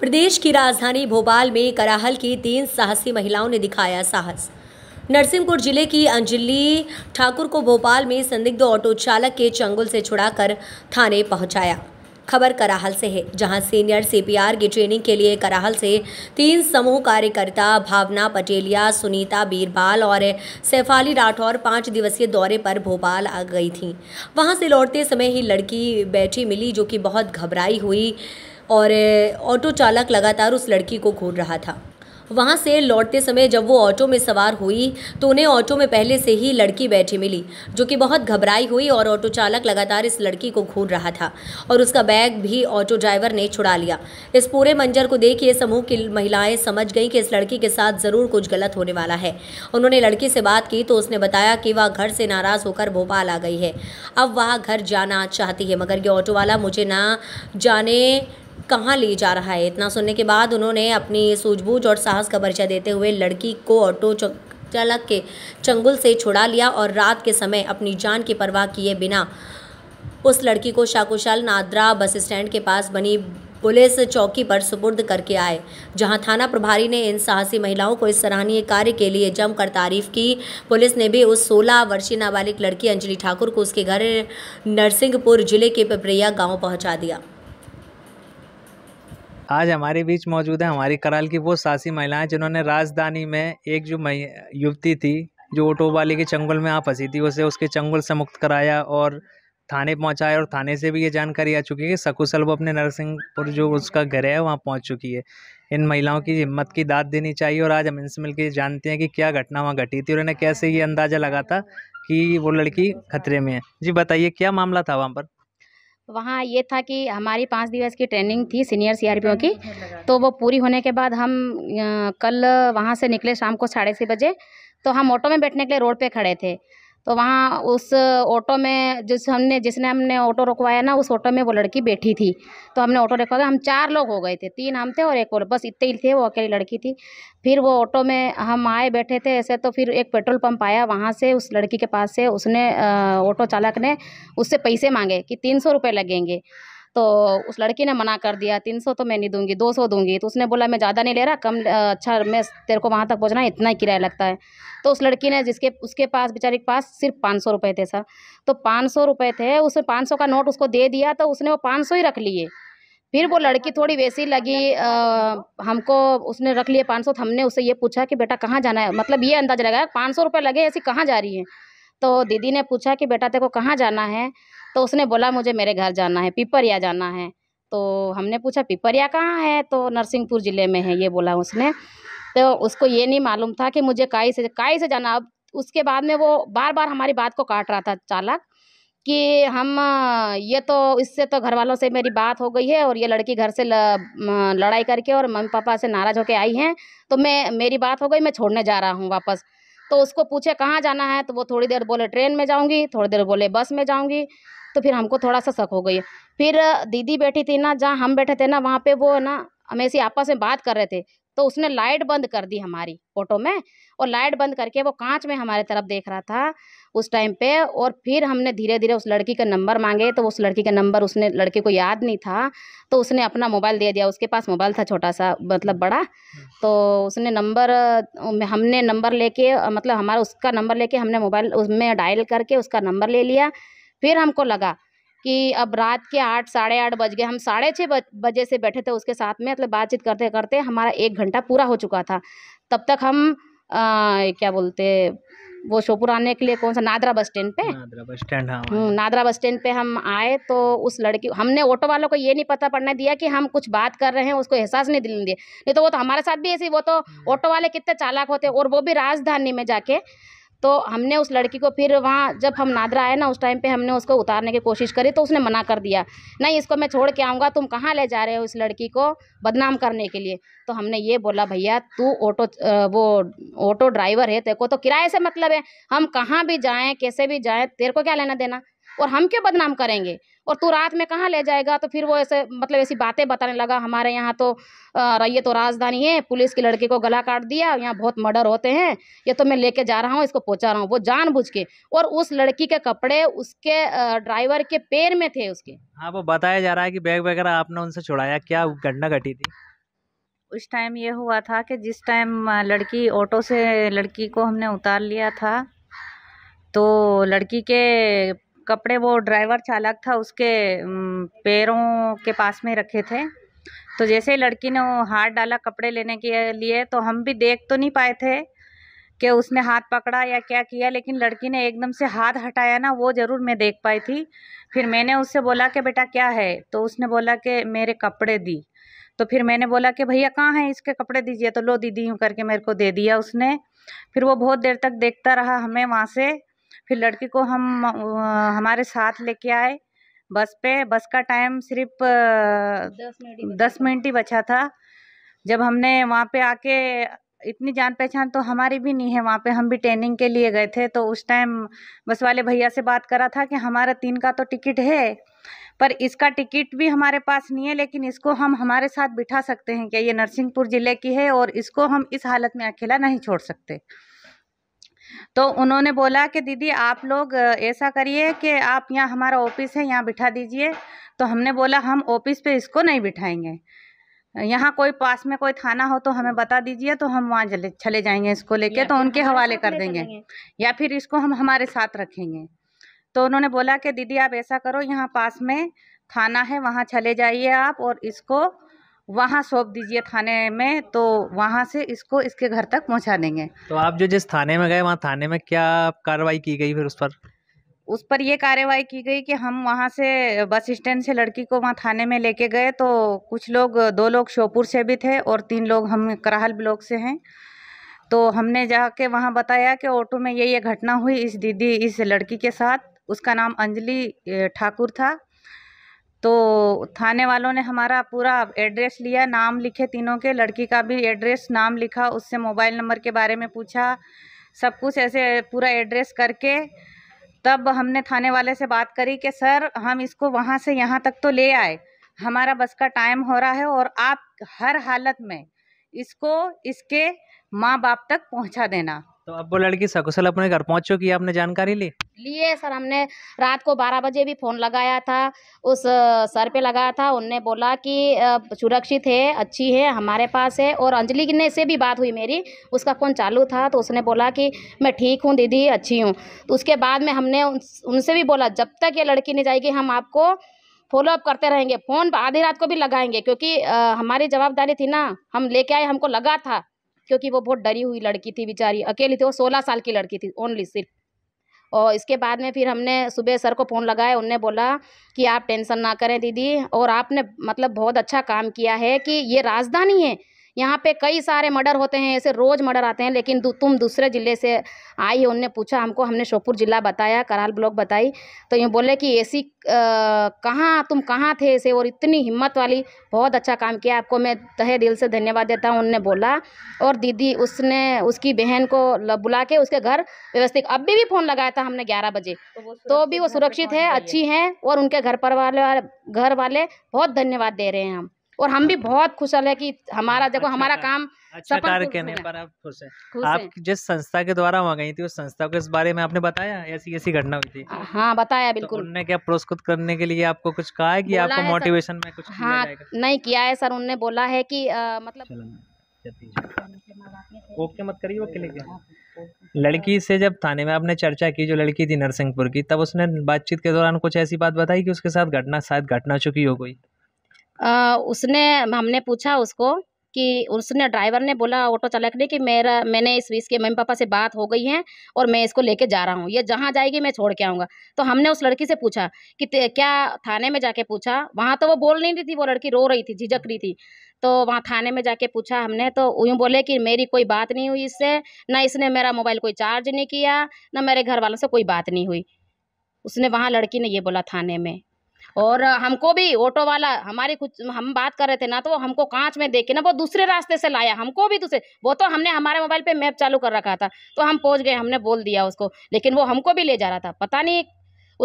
प्रदेश की राजधानी भोपाल में कराहल की तीन साहसी महिलाओं ने दिखाया साहस नरसिंहपुर जिले की अंजलि ठाकुर को भोपाल में संदिग्ध ऑटो चालक के चंगुल से छुड़ाकर थाने पहुंचाया खबर कराहल से है जहां सीनियर सीपीआर की ट्रेनिंग के लिए कराहल से तीन समूह कार्यकर्ता भावना पटेलिया सुनीता बीरबाल और सैफाली राठौर पाँच दिवसीय दौरे पर भोपाल आ गई थीं वहां से लौटते समय ही लड़की बैठी मिली जो कि बहुत घबराई हुई और ऑटो चालक लगातार उस लड़की को घूर रहा था वहाँ से लौटते समय जब वो ऑटो में सवार हुई तो उन्हें ऑटो में पहले से ही लड़की बैठी मिली जो कि बहुत घबराई हुई और ऑटो चालक लगातार इस लड़की को घूर रहा था और उसका बैग भी ऑटो ड्राइवर ने छुड़ा लिया इस पूरे मंजर को देख ये समूह की महिलाएं समझ गईं कि इस लड़की के साथ ज़रूर कुछ गलत होने वाला है उन्होंने लड़की से बात की तो उसने बताया कि वह घर से नाराज़ होकर भोपाल आ गई है अब वह घर जाना चाहती है मगर ये ऑटो वाला मुझे ना जाने कहाँ ले जा रहा है इतना सुनने के बाद उन्होंने अपनी सूझबूझ और साहस का परिचय देते हुए लड़की को ऑटो चालक के चंगुल से छुड़ा लिया और रात के समय अपनी जान की परवाह किए बिना उस लड़की को शाकुशाल नादरा बस स्टैंड के पास बनी पुलिस चौकी पर सुपुर्द करके आए जहां थाना प्रभारी ने इन साहसी महिलाओं को इस सराहनीय कार्य के लिए जमकर तारीफ की पुलिस ने भी उस 16 वर्षीय नाबालिग लड़की अंजलि ठाकुर को उसके घर नरसिंहपुर जिले के पिपरिया गांव पहुंचा दिया आज हमारे बीच मौजूद है हमारी कराल की वो सासी महिलाएं जिन्होंने राजधानी में एक जो युवती थी जो ऑटो वाले के चंगुल में आ फंसी थी उसे उसके चंगुल से मुक्त कराया और थाने पहुंचाया और थाने से भी ये जानकारी आ चुकी है कि सकुशल वो अपने नरसिंहपुर जो उसका घर है वहाँ पहुँच चुकी है इन महिलाओं की हिम्मत की दाद देनी चाहिए और आज हम इनसे मिलकर जानते हैं कि क्या घटना वहाँ घटी थी उन्हें कैसे ये अंदाज़ा लगा था कि वो लड़की खतरे में है जी बताइए क्या मामला था वहाँ पर वहाँ ये था कि हमारी पाँच दिवस की ट्रेनिंग थी सीनियर सीआरपीओ की तो वो पूरी होने के बाद हम कल वहाँ से निकले शाम को साढ़े छः बजे तो हम ऑटो में बैठने के लिए रोड पे खड़े थे तो वहाँ उस ऑटो में जिस हमने जिसने हमने ऑटो रुकवाया ना उस ऑटो में वो लड़की बैठी थी तो हमने ऑटो रुकवाया तो हम चार लोग हो गए थे तीन हम थे और एक और बस इतने ही थे वो अकेली लड़की थी फिर वो ऑटो में हम आए बैठे थे ऐसे तो फिर एक पेट्रोल पंप आया वहाँ से उस लड़की के पास से उसने ऑटो चालक ने उससे पैसे मांगे कि तीन सौ रुपये लगेंगे तो उस लड़की ने मना कर दिया तीन सौ तो मैं नहीं दूंगी दो सौ दूंगी तो उसने बोला मैं ज़्यादा नहीं ले रहा कम अच्छा मैं तेरे को वहाँ तक पहुँचना है इतना ही किराया लगता है तो उस लड़की ने जिसके उसके पास बेचारे के पास सिर्फ पाँच सौ रुपये थे सर तो पाँच सौ रुपये थे उसने पाँच सौ का नोट उसको दे दिया तो उसने वो पाँच सौ ही रख लिए फिर वो लड़की थोड़ी वैसी लगी आ, हमको उसने रख लिए पाँच सौ तो हमने उससे ये पूछा कि बेटा कहाँ जाना है मतलब ये अंदाज़ लगाया पाँच सौ रुपये लगे ऐसी कहाँ जा रही है तो दीदी ने पूछा कि बेटा तेरे को कहाँ जाना है तो उसने बोला मुझे मेरे घर जाना है पिपरिया जाना है तो हमने पूछा पिपरिया कहाँ है तो नरसिंहपुर ज़िले में है ये बोला उसने तो उसको ये नहीं मालूम था कि मुझे काई से काई से जाना अब उसके बाद में वो बार बार हमारी बात को काट रहा था चालक कि हम ये तो इससे तो घर वालों से मेरी बात हो गई है और ये लड़की घर से ल, लड़ाई करके और मम्मी पापा से नाराज़ होकर आई हैं तो मैं मेरी बात हो गई मैं छोड़ने जा रहा हूँ वापस तो उसको पूछे कहाँ जाना है तो वो थोड़ी देर बोले ट्रेन में जाऊँगी थोड़ी देर बोले बस में जाऊँगी तो फिर हमको थोड़ा सा शक हो गई फिर दीदी बैठी थी ना जहाँ हम बैठे थे ना वहाँ पे वो ना हम ऐसी आपस में बात कर रहे थे तो उसने लाइट बंद कर दी हमारी फोटो में और लाइट बंद करके वो कांच में हमारे तरफ देख रहा था उस टाइम पे और फिर हमने धीरे धीरे उस लड़की का नंबर मांगे तो उस लड़की का नंबर उसने लड़के को याद नहीं था तो उसने अपना मोबाइल दे दिया उसके पास मोबाइल था छोटा सा मतलब बड़ा तो उसने नंबर हमने नंबर लेके मतलब हमारा उसका नंबर लेके हमने मोबाइल उसमें डायल करके उसका नंबर ले लिया फिर हमको लगा कि अब रात के आठ साढ़े आठ बज गए हम साढ़े छः बजे से बैठे थे उसके साथ में मतलब बातचीत करते करते हमारा एक घंटा पूरा हो चुका था तब तक हम आ, क्या बोलते वो शोपुर आने के लिए कौन सा नादरा बस स्टैंड पे नादरा बस स्टैंड हाँ हम्म, नादरा बस स्टैंड पे हम आए तो उस लड़की हमने ऑटो वालों को ये नहीं पता पड़ने दिया कि हम कुछ बात कर रहे हैं उसको एहसास नहीं दिलने दिया नहीं तो वो तो हमारे साथ भी ऐसी वो तो हम्म। ऑटो वाले कितने चालाक होते और वो भी राजधानी में जाके तो हमने उस लड़की को फिर वहाँ जब हम नादरा आए ना उस टाइम पे हमने उसको उतारने की कोशिश करी तो उसने मना कर दिया नहीं इसको मैं छोड़ के आऊँगा तुम कहाँ ले जा रहे हो इस लड़की को बदनाम करने के लिए तो हमने ये बोला भैया तू ऑटो वो ऑटो ड्राइवर है तेरे को तो किराए से मतलब है हम कहाँ भी जाएँ कैसे भी जाएँ तेरे को क्या लेना देना और हम क्यों बदनाम करेंगे और तू रात में कहाँ ले जाएगा तो फिर वो ऐसे मतलब ऐसी बातें बताने लगा हमारे यहाँ तो आ, तो राजधानी है पुलिस की लड़की को गला काट दिया यहाँ बहुत मर्डर होते हैं ये तो मैं लेके जा रहा हूँ इसको पहुँचा रहा हूँ वो जान के और उस लड़की के कपड़े उसके ड्राइवर के पैर में थे उसके हाँ वो बताया जा रहा है कि बैग वगैरह आपने उनसे छुड़ाया क्या घटना घटी थी उस टाइम ये हुआ था कि जिस टाइम लड़की ऑटो से लड़की को हमने उतार लिया था तो लड़की के कपड़े वो ड्राइवर चालक था उसके पैरों के पास में रखे थे तो जैसे ही लड़की ने वो हाथ डाला कपड़े लेने के लिए तो हम भी देख तो नहीं पाए थे कि उसने हाथ पकड़ा या क्या किया लेकिन लड़की ने एकदम से हाथ हटाया ना वो ज़रूर मैं देख पाई थी फिर मैंने उससे बोला कि बेटा क्या है तो उसने बोला कि मेरे कपड़े दी तो फिर मैंने बोला कि भैया कहाँ हैं इसके कपड़े दीजिए तो लो दीदी यूँ करके मेरे को दे दिया उसने फिर वो बहुत देर तक देखता रहा हमें वहाँ से फिर लड़की को हम हमारे साथ लेके आए बस पे बस का टाइम सिर्फ दस मिनट ही बचा था जब हमने वहाँ पे आके इतनी जान पहचान तो हमारी भी नहीं है वहाँ पे हम भी ट्रेनिंग के लिए गए थे तो उस टाइम बस वाले भैया से बात करा था कि हमारा तीन का तो टिकट है पर इसका टिकट भी हमारे पास नहीं है लेकिन इसको हम हमारे साथ बिठा सकते हैं क्या ये नरसिंहपुर ज़िले की है और इसको हम इस हालत में अकेला नहीं छोड़ सकते तो उन्होंने बोला कि दीदी आप लोग ऐसा करिए कि आप यहाँ हमारा ऑफिस है यहाँ बिठा दीजिए तो हमने बोला हम ऑफिस पे इसको नहीं बिठाएंगे यहाँ कोई पास में कोई थाना हो तो हमें बता दीजिए तो हम वहाँ चले चले जाएंगे इसको लेके तो उनके हवाले कर देंगे या फिर इसको हम हमारे साथ रखेंगे तो उन्होंने बोला कि दीदी आप ऐसा करो यहाँ पास में थाना है वहाँ चले जाइए आप और इसको वहाँ सौंप दीजिए थाने में तो वहाँ से इसको इसके घर तक पहुँचा देंगे तो आप जो जिस थाने में गए वहाँ थाने में क्या कार्रवाई की गई फिर उस पर उस पर ये कार्रवाई की गई कि हम वहाँ से बस स्टैंड से लड़की को वहाँ थाने में लेके गए तो कुछ लोग दो लोग श्योपुर से भी थे और तीन लोग हम कराहल ब्लॉक से हैं तो हमने जाके वहाँ बताया कि ऑटो में ये ये घटना हुई इस दीदी इस लड़की के साथ उसका नाम अंजलि ठाकुर था तो थाने वालों ने हमारा पूरा एड्रेस लिया नाम लिखे तीनों के लड़की का भी एड्रेस नाम लिखा उससे मोबाइल नंबर के बारे में पूछा सब कुछ ऐसे पूरा एड्रेस करके तब हमने थाने वाले से बात करी कि सर हम इसको वहाँ से यहाँ तक तो ले आए हमारा बस का टाइम हो रहा है और आप हर हालत में इसको इसके माँ बाप तक पहुँचा देना तो अब वो लड़की सकुशल अपने घर पहुँच चुकी आपने जानकारी ली लिए सर हमने रात को 12 बजे भी फोन लगाया था उस सर पे लगाया था उनने बोला कि सुरक्षित है अच्छी है हमारे पास है और अंजलि ने से भी बात हुई मेरी उसका फ़ोन चालू था तो उसने बोला कि मैं ठीक हूँ दीदी अच्छी हूँ तो उसके बाद में हमने उन, उनसे भी बोला जब तक ये लड़की नहीं जाएगी हम आपको फॉलोअप करते रहेंगे फ़ोन आधी रात को भी लगाएंगे क्योंकि हमारी जवाबदारी थी ना हम लेके आए हमको लगा था क्योंकि वो बहुत डरी हुई लड़की थी बेचारी अकेली थी वो सोलह साल की लड़की थी ओनली सिर्फ और इसके बाद में फिर हमने सुबह सर को फ़ोन लगाया उनने बोला कि आप टेंशन ना करें दीदी और आपने मतलब बहुत अच्छा काम किया है कि ये राजधानी है यहाँ पे कई सारे मर्डर होते हैं ऐसे रोज़ मर्डर आते हैं लेकिन तुम दूसरे ज़िले से आई उनने पूछा हमको हमने शोपुर ज़िला बताया कराल ब्लॉक बताई तो ये बोले कि ऐसी कहाँ तुम कहाँ थे ऐसे और इतनी हिम्मत वाली बहुत अच्छा काम किया आपको मैं तहे दिल से धन्यवाद देता हूँ उनने बोला और दीदी उसने उसकी बहन को बुला के उसके घर व्यवस्थित अभी भी फ़ोन लगाया था हमने ग्यारह बजे तो, तो भी वो सुरक्षित है अच्छी हैं और उनके घर पर वाले घर वाले बहुत धन्यवाद दे रहे हैं हम और हम भी बहुत खुशल है कि हमारा देखो अच्छा हमारा काम अच्छा कार्य करने पर आप खुश हैं आप जिस संस्था के द्वारा वहाँ गई थी उस संस्था को इस बारे में आपने बताया ऐसी ऐसी घटना हुई थी हाँ बताया तो बिल्कुल तो क्या पुरस्कृत करने के लिए आपको कुछ कहा है कि आपको मोटिवेशन में कुछ हाँ नहीं किया है सर उनने बोला है की मतलब ओके मत करिए ओके लेके लड़की से जब थाने में आपने चर्चा की जो लड़की थी नरसिंहपुर की तब उसने बातचीत के दौरान कुछ ऐसी बात बताई कि उसके साथ घटना शायद घटना चुकी हो गई आ, उसने हमने पूछा उसको कि उसने ड्राइवर ने बोला ऑटो चालक ने कि मेरा मैंने इस इसके मम्मी पापा से बात हो गई है और मैं इसको लेके जा रहा हूँ ये जहाँ जाएगी मैं छोड़ के आऊँगा तो हमने उस लड़की से पूछा कि क्या थाने में जाके पूछा वहाँ तो वो बोल नहीं रही थी वो लड़की रो रही थी झिझक रही थी तो वहाँ थाने में जाके पूछा हमने तो यूँ बोले कि मेरी कोई बात नहीं हुई इससे ना इसने मेरा मोबाइल कोई चार्ज नहीं किया ना मेरे घर वालों से कोई बात नहीं हुई उसने वहाँ लड़की ने ये बोला थाने में और हमको भी ऑटो वाला हमारे कुछ हम बात कर रहे थे ना तो वो हमको कांच में देखे ना वो दूसरे रास्ते से लाया हमको भी दूसरे वो तो हमने हमारे मोबाइल पे मैप चालू कर रखा था तो हम पहुंच गए हमने बोल दिया उसको लेकिन वो हमको भी ले जा रहा था पता नहीं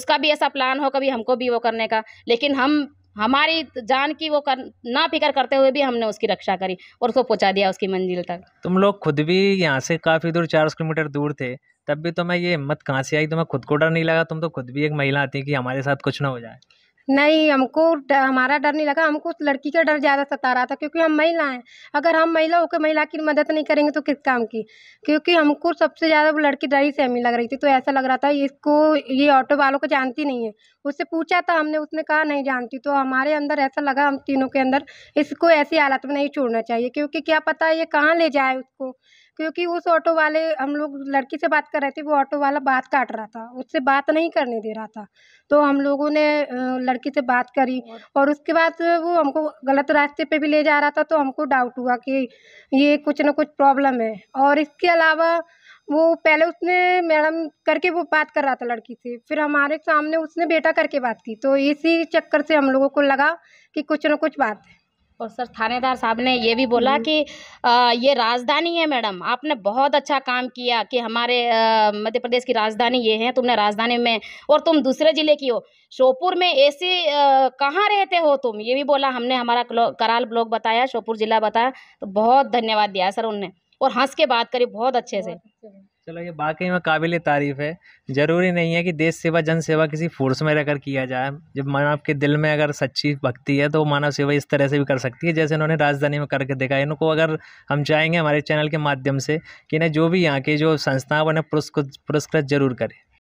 उसका भी ऐसा प्लान हो कभी हमको भी वो करने का लेकिन हम हमारी जान की वो कर ना फिक्र करते हुए भी हमने उसकी रक्षा करी और उसको पहुंचा दिया उसकी मंजिल तक तुम लोग खुद भी यहाँ से काफ़ी दूर चार सौ किलोमीटर दूर थे तब भी तो मैं ये हिम्मत कहाँ से आई तो मैं खुद को डर नहीं लगा तुम तो खुद भी एक महिला आती कि हमारे साथ कुछ ना हो जाए नहीं हमको हमारा डर नहीं लगा हमको उस लड़की का डर ज़्यादा सता रहा था क्योंकि हम महिला हैं अगर हम महिला होकर महिला की मदद नहीं करेंगे तो किस काम की क्योंकि हमको सबसे ज़्यादा वो लड़की डरी सहमी लग रही थी तो ऐसा लग रहा था इसको ये ऑटो वालों को जानती नहीं है उससे पूछा था हमने उसने कहा नहीं जानती तो हमारे अंदर ऐसा लगा हम तीनों के अंदर इसको ऐसी हालत में नहीं छोड़ना चाहिए क्योंकि क्या पता ये कहाँ ले जाए उसको क्योंकि उस ऑटो वाले हम लोग लड़की से बात कर रहे थे वो ऑटो वाला बात काट रहा था उससे बात नहीं करने दे रहा था तो हम लोगों ने लड़की से बात करी और उसके बाद वो हमको गलत रास्ते पे भी ले जा रहा था तो हमको डाउट हुआ कि ये कुछ ना कुछ प्रॉब्लम है और इसके अलावा वो पहले उसने मैडम करके वो बात कर रहा था लड़की से फिर हमारे सामने उसने बेटा करके बात की तो इसी चक्कर से हम लोगों को लगा कि कुछ ना कुछ बात है और सर थानेदार साहब ने ये भी बोला हम्म। कि आ, ये राजधानी है मैडम आपने बहुत अच्छा काम किया कि हमारे मध्य प्रदेश की राजधानी ये है तुमने राजधानी में और तुम दूसरे ज़िले की हो शोपुर में ऐसी कहाँ रहते हो तुम ये भी बोला हमने हमारा कराल ब्लॉक बताया शोपुर ज़िला बताया तो बहुत धन्यवाद दिया सर उनने और हंस के बात करी बहुत अच्छे से चलो ये वाकई में काबिल तारीफ़ है ज़रूरी नहीं है कि देश सेवा जन सेवा किसी फोर्स में रहकर किया जाए जब मानव के दिल में अगर सच्ची भक्ति है तो मानव सेवा इस तरह से भी कर सकती है जैसे इन्होंने राजधानी में करके देखा इनको अगर हम चाहेंगे हमारे चैनल के माध्यम से कि इन्हें जो भी यहाँ के जो संस्थाओं बने पुरस्कृत पुरस्कृत जरूर करें